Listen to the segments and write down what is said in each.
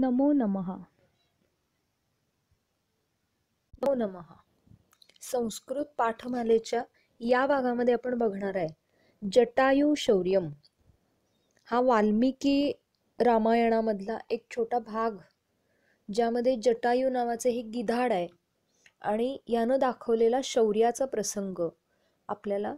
नमो नमः नमो नमः संस्कृत पाठमालेच्या या भागामध्ये आपण बघणार आहे जटायू शौर्यम हा वाल्मिकी रामायणामधला एक छोटा भाग ज्यामध्ये जटायू नावाचे हे गिधाड आहे आणि यानं दाखवलेला शौर्याचा प्रसंग आपल्याला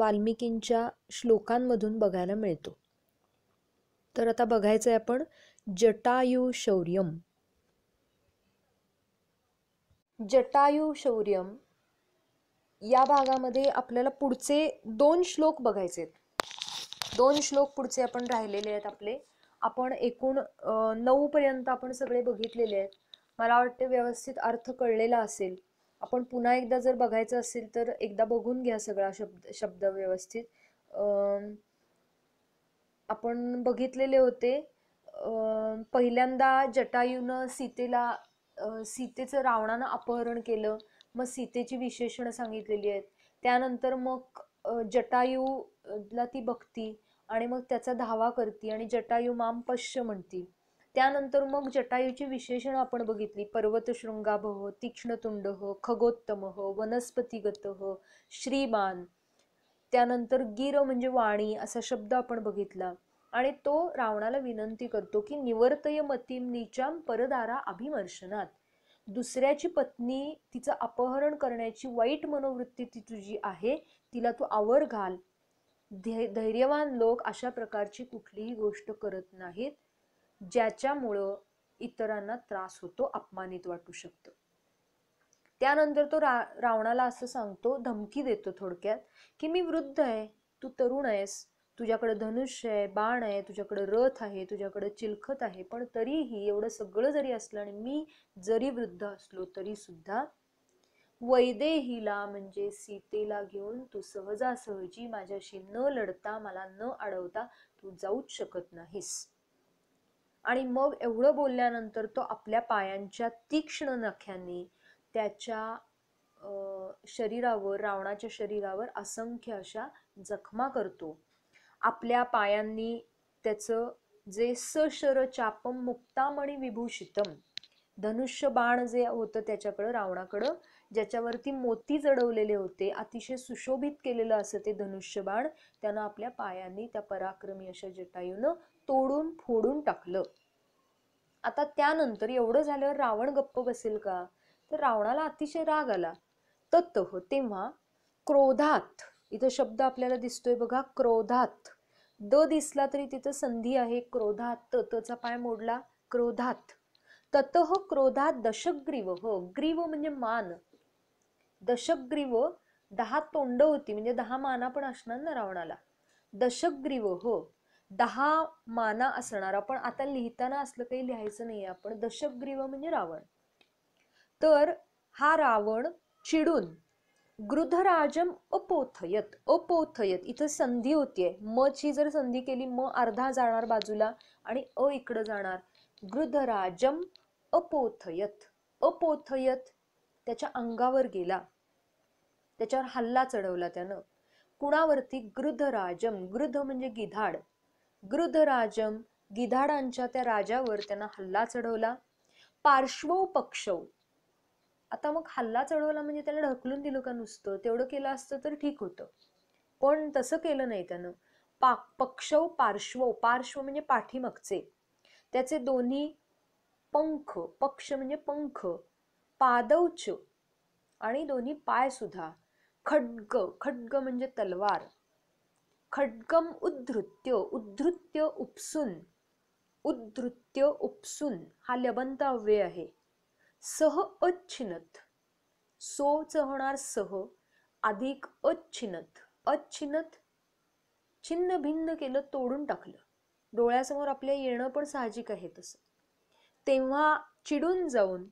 वाल्मिकींच्या श्लोकांमधून बघायला मिळतो तर आता बघायचं आहे आपण जटायू शौर्यम जटायू शौर्यम या भागामध्ये आपल्याला पुढचे दोन श्लोक बघायचे आहेत दोन श्लोक पुढचे आपण राहिलेले आहेत आपले आपण एकूण नऊ पर्यंत आपण सगळे बघितलेले आहेत मला वाटते व्यवस्थित अर्थ कळलेला असेल आपण पुन्हा एकदा जर बघायचं असेल तर एकदा बघून घ्या सगळा शब्द शब्द व्यवस्थित आपण बघितलेले होते पहिल्यांदा जटायूनं सीतेला सीतेचं रावणानं अपहरण केलं मग सीतेची विशेषणं सांगितलेली आहेत त्यानंतर मग जटायूला ती बघती आणि मग त्याचा धावा करती आणि जटायू माम पश्य म्हणती त्यानंतर मग जटायूची विशेषण आपण बघितली खगोत्तम ह वनस्पतीगत वनस्पतिगतः श्रीमान त्यानंतर गिर म्हणजे वाणी असा शब्द आपण बघितला आणि तो रावणाला विनंती करतो की निवर्तय मतीमनीच्याम परदारा अभिमर्शनात दुसऱ्याची पत्नी तिचं अपहरण करण्याची वाईट मनोवृत्ती ती तुझी आहे तिला तू आवर घाल धैर्यवान लोक अशा प्रकारची कुठलीही गोष्ट करत नाहीत ज्याच्यामुळं इतरांना त्रास होतो अपमानित वाटू शकतो त्यानंतर तो रा रावणाला असं सांगतो धमकी देतो थोडक्यात की मी वृद्ध आहे तू तरुण आहेस तुझ्याकडं धनुष्य आहे बाण आहे तुझ्याकडं रथ आहे तुझ्याकडं चिलखत आहे पण तरीही एवढं सगळं जरी असलं आणि मी जरी वृद्ध असलो तरी सुद्धा वैदेहीला म्हणजे सीतेला घेऊन तू सहजासहजी माझ्याशी न लढता मला न अडवता तू जाऊच शकत नाहीस आणि मग एवढं बोलल्यानंतर तो आपल्या पायांच्या तीक्ष्ण नख्यांनी त्याच्या शरीरावर रावणाच्या शरीरावर असंख्य अशा जखमा करतो आपल्या पायांनी त्याचं जे सशर चापम आणि विभूषितम धनुष्य बाण जे होतं त्याच्याकडं रावणाकडं ज्याच्यावरती मोती जडवलेले होते अतिशय सुशोभित केलेलं असं ते धनुष्य बाण त्यानं आपल्या पायांनी त्या पराक्रमी अशा जटायूनं तोडून फोडून टाकलं आता त्यानंतर एवढं झाल्यावर रावण गप्प बसेल का तर रावणाला अतिशय राग आला तत तेव्हा क्रोधात इथं शब्द आपल्याला दिसतोय बघा क्रोधात द दिसला तरी तिथं संधी आहे क्रोधात तचा पाय मोडला क्रोधात तत हो क्रोधात दशग्रीव हो ग्रीव म्हणजे मान दशग्रीव दहा तोंड होती म्हणजे दहा माना पण असणार ना रावणाला दशग्रीव हो दहा माना असणार पण आता लिहिताना असलं काही लिहायचं नाही आपण दशग्रीव म्हणजे रावण तर हा रावण चिडून गृधराजम अपोथयत अपोथयत इथं संधी होतीये ची जर संधी केली म अर्धा जाणार बाजूला आणि अ इकडं जाणार गृधराजम अपोथयत अपोथयत त्याच्या अंगावर गेला त्याच्यावर हल्ला चढवला त्यानं कुणावरती गृधराजम गृध म्हणजे गिधाड गृधराजम गिधाडांच्या त्या राजावर त्यांना हल्ला चढवला पार्श्वपक्षव आता मग हल्ला चढवला म्हणजे त्याला ढकलून दिलं का नुसतं तेवढं केलं असतं तर ठीक होतं पण तसं केलं नाही त्यानं पा पक्षव पार्श्व पार्श्व म्हणजे पाठीमागचे त्याचे दोन्ही पंख पक्ष म्हणजे पंख पादौच आणि दोन्ही पाय सुद्धा खड्ग खड्ग म्हणजे तलवार खड्गम उद्धृत्य उद्धृत्य उपसून उद्धृत्य उपसून हा लबंत अव्यय आहे सह अच्छिनत सोच होणार सह अधिक अच्छिनत अच्छिनत छिन्न भिन्न केलं तोडून टाकलं डोळ्यासमोर आपल्या येणं पण साहजिक आहे तसं तेव्हा चिडून जाऊन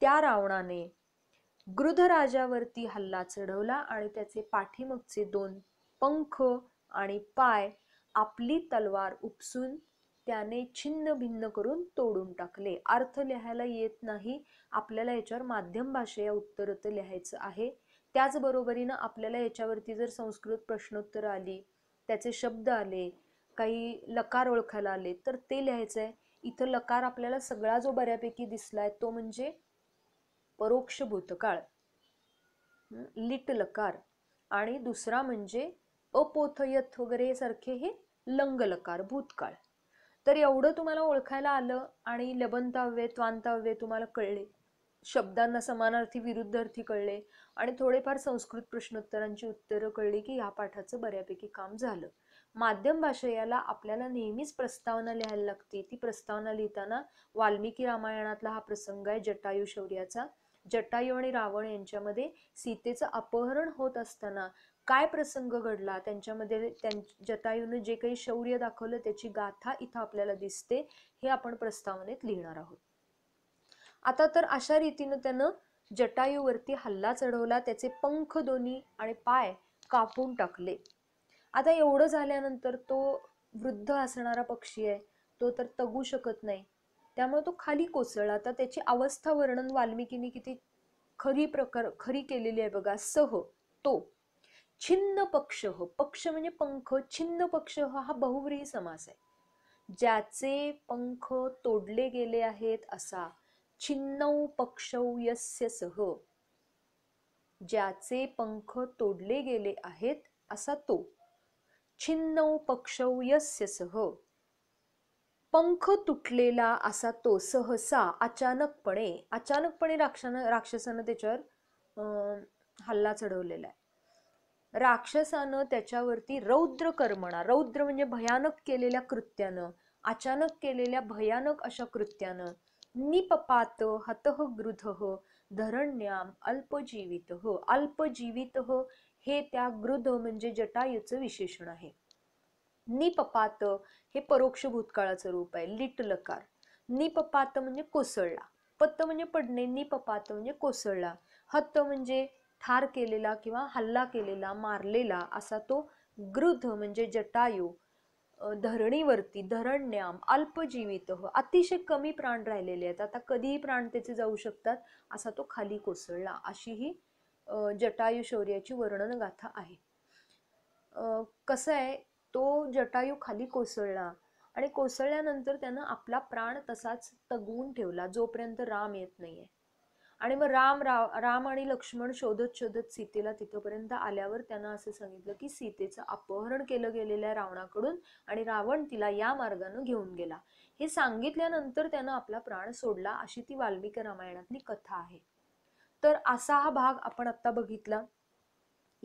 त्या रावणाने गृधराजावरती हल्ला चढवला आणि त्याचे पाठीमागचे दोन पंख आणि पाय आपली तलवार उपसून त्याने छिन्न भिन्न करून तोडून टाकले अर्थ लिहायला येत नाही आपल्याला याच्यावर माध्यम भाषे या तर लिहायचं आहे त्याचबरोबरीनं आपल्याला याच्यावरती जर संस्कृत प्रश्नोत्तर आली त्याचे शब्द आले काही लकार ओळखायला आले तर ते लिहायचं आहे इथं लकार आपल्याला सगळा जो बऱ्यापैकी दिसलाय तो म्हणजे परोक्ष भूतकाळ लिट लकार आणि दुसरा म्हणजे अपोथयथ वगैरे सारखे हे लंगलकार भूतकाळ तर एवढं तुम्हाला ओळखायला आलं आणि लबनताव्य त्वांताव्य तुम्हाला कळले शब्दांना समानार्थी विरुद्धार्थी कळले आणि थोडेफार संस्कृत प्रश्नोत्तरांची उत्तरं कळली की ह्या पाठाचं बऱ्यापैकी काम झालं माध्यम भाषा याला आपल्याला नेहमीच प्रस्तावना लिहायला लागते ती प्रस्तावना लिहिताना वाल्मिकी रामायणातला हा प्रसंग आहे जटायू शौर्याचा जटायू आणि रावण यांच्यामध्ये सीतेचं अपहरण होत असताना काय प्रसंग घडला त्यांच्यामध्ये त्यां जटायूनं जे काही शौर्य दाखवलं त्याची गाथा इथं आपल्याला दिसते हे आपण प्रस्तावनेत लिहिणार आहोत आता तर अशा रीतीनं त्यानं जटायूवरती हल्ला चढवला त्याचे पंख दोन्ही आणि पाय कापून टाकले आता एवढं झाल्यानंतर तो वृद्ध असणारा पक्षी आहे तो तर तगू शकत नाही त्यामुळे तो खाली कोसळला तर त्याची अवस्था वर्णन वाल्मिकीने किती खरी प्रकार खरी केलेली आहे बघा सह तो छिन्न पक्ष हो, पक्ष म्हणजे पंख छिन्न पक्ष हो, हा बहुव्री समास आहे ज्याचे पंख तोडले गेले आहेत असा छिन्नौ पक्षौ यस्य सह ज्याचे पंख तोडले गेले आहेत असा तो छिन्नौ पक्षौ यस्य सह पंख तुटलेला असा तो सहसा अचानकपणे अचानकपणे राक्षानं राक्षसानं त्याच्यावर हल्ला चढवलेला आहे राक्षसानं त्याच्यावरती रौद्र कर्मणा रौद्र म्हणजे भयानक केलेल्या कृत्यानं अचानक केलेल्या भयानक अशा कृत्यानं निपपात हतः गृधः धरण्याम अल्पजीवित अल्पजीवित हे त्या गृध म्हणजे जटायूचं विशेषण आहे निपपात हे परोक्ष भूतकाळाचं रूप आहे लिट लकार निपपात म्हणजे कोसळला पत्त म्हणजे पडणे निपपात म्हणजे कोसळला हत्त म्हणजे ठार केलेला किंवा हल्ला केलेला मारलेला असा तो गृध म्हणजे जटायू धरणीवरती धरणण्याम अल्पजीवित हो अतिशय कमी प्राण राहिलेले आहेत आता कधीही प्राण त्याचे जाऊ शकतात असा तो खाली कोसळला अशी ही जटायू शौर्याची वर्णनगाथा आहे कसं आहे तो जटायू खाली कोसळला आणि कोसळल्यानंतर त्यानं आपला प्राण तसाच तगवून ठेवला जोपर्यंत राम येत आहे आणि मग राम राम आणि लक्ष्मण शोधत शोधत सीतेला तिथंपर्यंत आल्यावर त्यांना असं सांगितलं की सीतेचं अपहरण केलं गेलेल्या रावणाकडून आणि रावण तिला या मार्गानं घेऊन गेला हे सांगितल्यानंतर त्यानं आपला प्राण सोडला अशी ती वाल्मिकी रामायणातली कथा आहे तर असा हा भाग आपण आत्ता बघितला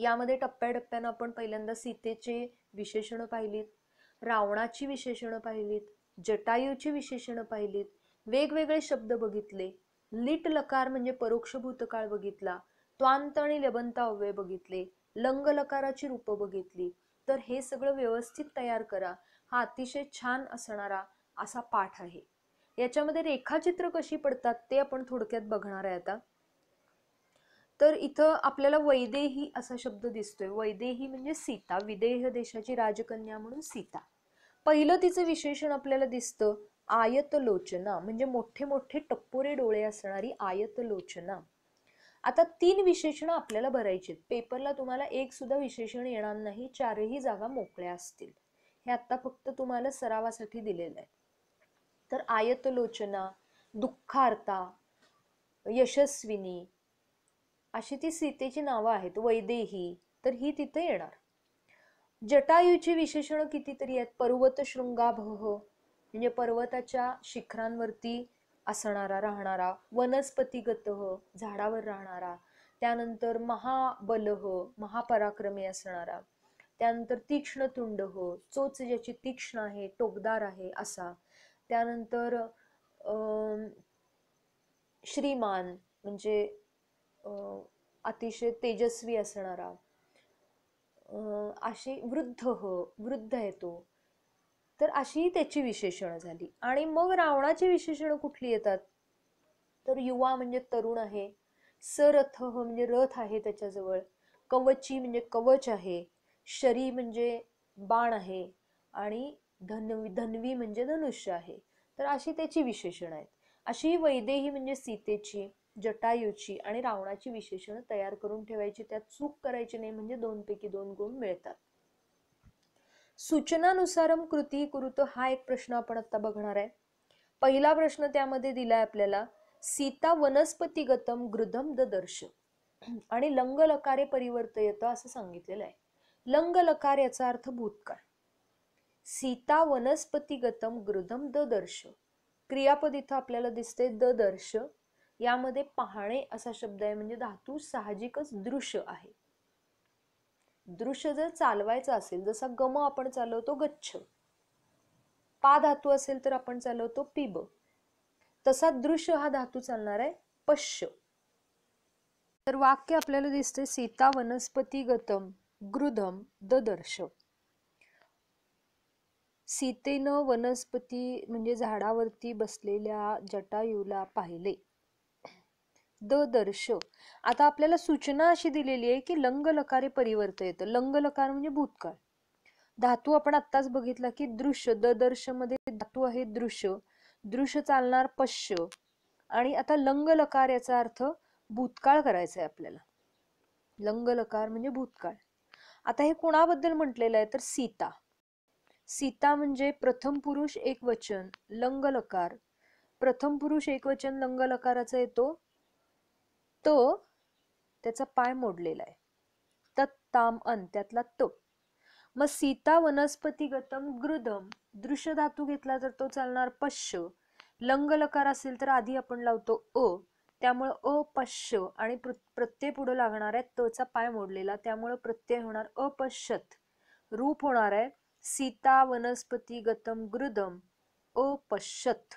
यामध्ये टप्प्याटप्प्यानं आपण पहिल्यांदा सीतेचे विशेषणं पाहिलीत रावणाची विशेषणं पाहिलीत जटायूची विशेषणं पाहिलीत वेगवेगळे शब्द बघितले लिट लकार म्हणजे परोक्ष भूतकाळ बघितला त्वांत आणि लबंता अव्यय बघितले लंग लकाराची रूप बघितली तर हे सगळं व्यवस्थित तयार करा हा अतिशय छान असणारा असा पाठ आहे याच्यामध्ये रेखाचित्र कशी पडतात ते आपण थोडक्यात बघणार आहे आता तर इथं आपल्याला वैदेही असा शब्द दिसतोय वैदेही म्हणजे सीता विदेह देशाची राजकन्या म्हणून सीता पहिलं तिचं विशेषण आपल्याला दिसतं आयतलोचना म्हणजे मोठे मोठे टप्पोरे डोळे असणारी आयतलोचना आता तीन विशेषणं आपल्याला भरायची पेपरला तुम्हाला एक सुद्धा विशेषण येणार नाही चारही जागा मोकळ्या असतील हे आता फक्त तुम्हाला सरावासाठी दिलेलं आहे तर आयतलोचना दुःखार्ता यशस्विनी अशी ती सीतेची नावं आहेत वैदेही तर ही तिथे येणार जटायूची विशेषणं कितीतरी आहेत पर्वत शृंगाभह म्हणजे पर्वताच्या शिखरांवरती असणारा राहणारा वनस्पतीगत झाडावर राहणारा त्यानंतर महाबलह महापराक्रमी असणारा त्यानंतर तीक्ष्ण तुंड हो चोच ज्याची तीक्ष्ण आहे टोकदार आहे असा त्यानंतर श्रीमान म्हणजे अतिशय तेजस्वी असणारा अशी वृद्ध हो वृद्ध येतो तर अशी त्याची विशेषणं झाली आणि मग रावणाची विशेषणं कुठली येतात तर युवा म्हणजे तरुण आहे सरथ म्हणजे रथ आहे त्याच्याजवळ कवची म्हणजे कवच आहे शरी म्हणजे बाण आहे आणि धनवी धन्वी म्हणजे धनुष्य आहे तर अशी त्याची विशेषणं आहेत अशी वैदेही म्हणजे सीतेची जटायूची आणि रावणाची विशेषणं तयार करून ठेवायची त्यात चूक करायची नाही म्हणजे दोनपैकी दोन गुण मिळतात सूचनानुसारम कृती कुरुत हा एक प्रश्न आपण आता बघणार आहे पहिला प्रश्न त्यामध्ये दिलाय आपल्याला सीता वनस्पती गतम द दर्श आणि लंग लकारे परिवर्त येतं असं सांगितलेलं आहे लंग लकार याचा अर्थ भूतकाळ सीता वनस्पती गतम द दर्श क्रियापद इथं आपल्याला दिसते द दर्श यामध्ये पाहणे असा शब्द आहे म्हणजे धातू साहजिकच दृश्य आहे दृश्य जर चालवायचं असेल जसा गम आपण चालवतो गच्छ पा धातू असेल तर आपण चालवतो पिब तसा दृश्य हा धातू चालणार आहे पश्य तर वाक्य आपल्याला दिसते सीता वनस्पती गतम गृधम ददर्श सीतेनं वनस्पती म्हणजे झाडावरती बसलेल्या जटायूला पाहिले दर्श आता आपल्याला सूचना अशी दिलेली आहे की लंग लकारे परिवर्त येतं लंग लकार म्हणजे भूतकाळ धातू आपण आत्ताच बघितला की दृश्य दर्श मध्ये धातू आहे दृश्य दृश्य चालणार पश्य आणि आता लंग लकार याचा अर्थ भूतकाळ करायचा आहे आपल्याला लंग लकार म्हणजे भूतकाळ आता हे कोणाबद्दल म्हटलेलं आहे तर सीता सीता म्हणजे प्रथम पुरुष एक वचन लंग लकार प्रथम पुरुष एकवचन लंग लकाराचा येतो तो त्याचा पाय मोडलेला आहे ताम अन त्यातला तो मग सीता वनस्पती गतम गृदम दृश्य धातू घेतला तर तो चालणार पश्य लंगलकार असेल तर आधी आपण लावतो अ त्यामुळे अपश्य आणि प्रत्यय पुढे लागणार आहे तचा पाय मोडलेला त्यामुळे प्रत्यय होणार अपश्यत रूप होणार आहे सीता वनस्पती गतम गृदम अपश्यत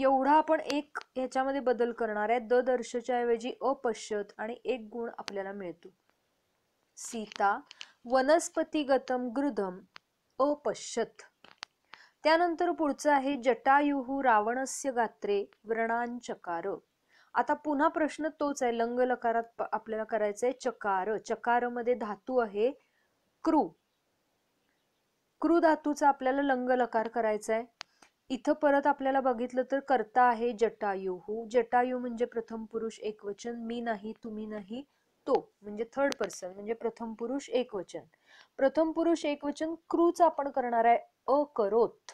एवढा आपण एक ह्याच्यामध्ये बदल करणार आहे द दर्शच्या ऐवजी अपश्यत आणि एक गुण आपल्याला मिळतो सीता वनस्पती गतम गृधम अपश्यत त्यानंतर पुढचं आहे जटायुहू रावणस्य गात्रे व्रणांचकार आता पुन्हा प्रश्न तोच आहे लंग लकारात आपल्याला करायचं आहे चकार मध्ये धातू आहे क्रू क्रू धातूचा आपल्याला लंग लकार करायचा आहे इथं परत आपल्याला बघितलं तर करता आहे जटायू जटायू म्हणजे प्रथम पुरुष एकवचन मी नाही तुम्ही नाही तो म्हणजे थर्ड पर्सन म्हणजे प्रथम पुरुष एकवचन प्रथम पुरुष एकवचन क्रूच आपण करणार आहे अकरोत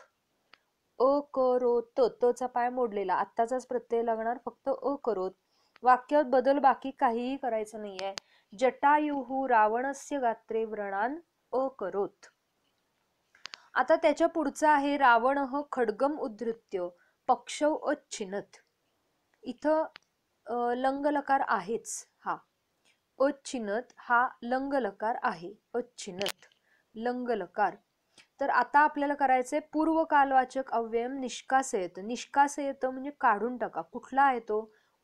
अकरोत तचा पाय मोडलेला आत्ताचाच प्रत्यय लागणार फक्त अकरोत वाक्यात बदल बाकी काहीही करायचं नाहीये जटायुहू रावणस्य गात्रे व्रणान अकरोत आता त्याच्या पुढचा आहे रावण खडगम उद्धृत्य पक्षव अच्छिनत इथं लंगलकार आहेच हा अच्छिनत हा लंगलकार आहे अच्छिनत लंगलकार तर आता आपल्याला करायचंय पूर्व कालवाचक अव्ययम निष्कासयत निष्कासयत म्हणजे काढून टाका कुठला आहे तो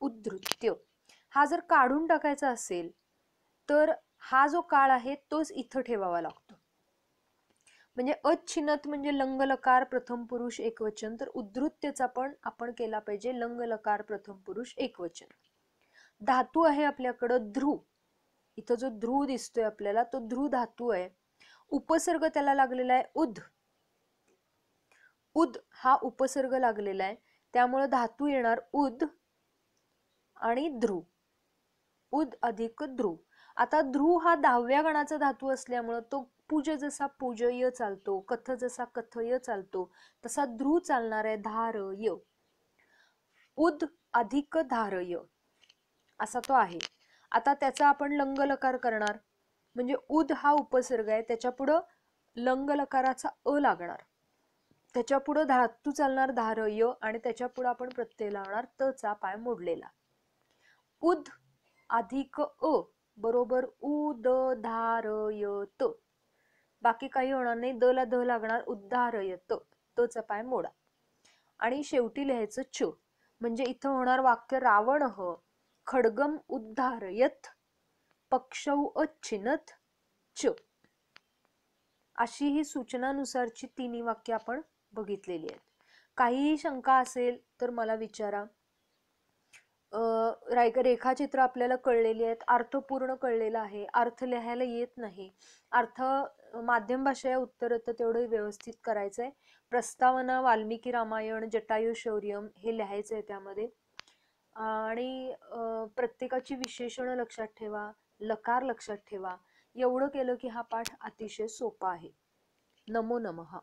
उद्धृत्य हा जर काढून टाकायचा असेल तर हा जो काळ आहे तोच इथं ठेवावा लागतो म्हणजे अच्छिनत म्हणजे लकार प्रथम पुरुष एकवचन तर उद्धृत्यचा पण आपण केला पाहिजे लकार प्रथम पुरुष एकवचन धातू आहे आपल्याकडं ध्रुव इथं जो ध्रुव दिसतोय आपल्याला तो ध्रुव धातू आहे उपसर्ग त्याला लागलेला आहे उद उद हा उपसर्ग लागलेला आहे त्यामुळे धातू येणार उद आणि ध्रुव उद अधिक ध्रुव आता ध्रुव हा दहाव्या गणाचा धातू असल्यामुळं तो पूज जसा पूजय चालतो कथ जसा कथय चालतो तसा ध्रुव चालणार आहे धारय उद अधिक धारय असा तो आहे आता त्याचा आपण लंगलकार करणार म्हणजे उद हा उपसर्ग आहे त्याच्या पुढं लंगलकाराचा अ लागणार त्याच्या पुढं धातू चालणार धारय आणि त्याच्या पुढं आपण प्रत्यय लावणार त चा पाय मोडलेला उद अधिक अ बरोबर उद धारय त बाकी काही होणार नाही द ला द लागणार उद्धार येतो तोचा पाय मोडा आणि शेवटी लिहायचं च म्हणजे इथं होणार वाक्य रावण ह खडगम उद्धारयत पक्षौ अच्छिनत च अशी ही सूचनानुसारची तिन्ही वाक्य आपण बघितलेली आहेत काहीही शंका असेल तर मला विचारा राय रेखाचित्र आपल्याला कळलेली आहेत अर्थपूर्ण कळलेलं आहे अर्थ लिहायला येत नाही अर्थ माध्यम भाषा या उत्तरत तेवढं व्यवस्थित करायचं आहे प्रस्तावना वाल्मिकी रामायण जटायू शौर्यम हे लिहायचं आहे त्यामध्ये आणि प्रत्येकाची विशेषणं लक्षात ठेवा लकार लक्षात ठेवा एवढं केलं की हा पाठ अतिशय सोपा आहे नमो नमः